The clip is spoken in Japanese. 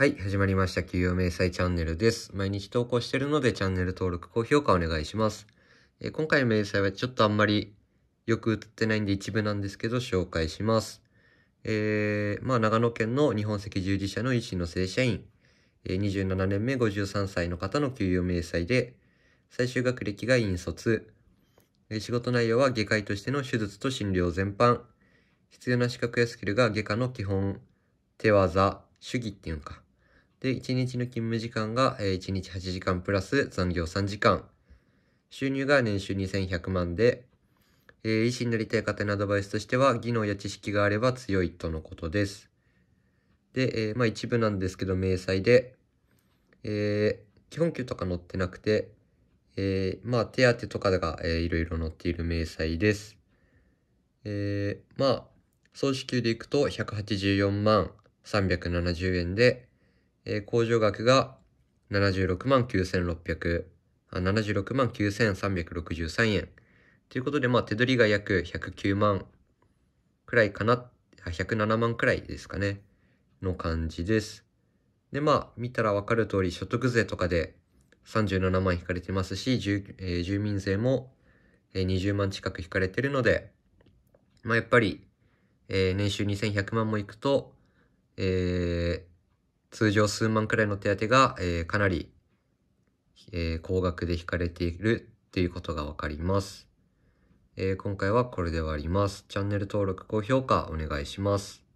はい、始まりました。給与明細チャンネルです。毎日投稿してるのでチャンネル登録、高評価お願いします。えー、今回の明細はちょっとあんまりよく映ってないんで一部なんですけど紹介します。えー、まあ長野県の日本赤十字社の医師の正社員、えー、27年目53歳の方の給与明細で、最終学歴が引率。えー、仕事内容は外科医としての手術と診療全般、必要な資格やスキルが外科の基本、手技、主義っていうのか、で、1日の勤務時間が1日8時間プラス残業3時間。収入が年収2100万で、えー、医師になりたい方のアドバイスとしては、技能や知識があれば強いとのことです。で、えー、まあ一部なんですけど、明細で、えー、基本給とか載ってなくて、えー、まあ手当とかが、えー、いろいろ載っている明細です。えー、まあ、総支給でいくと184万370円で、えー、控除額が76万9600、76万9363円。ということで、まあ、手取りが約109万くらいかな、107万くらいですかね、の感じです。で、まあ、見たらわかる通り、所得税とかで37万引かれてますし、住,、えー、住民税も20万近く引かれてるので、まあ、やっぱり、えー、年収2100万もいくと、えー、通常数万くらいの手当が、えー、かなり、えー、高額で引かれているということがわかります。えー、今回はこれで終わります。チャンネル登録、高評価お願いします。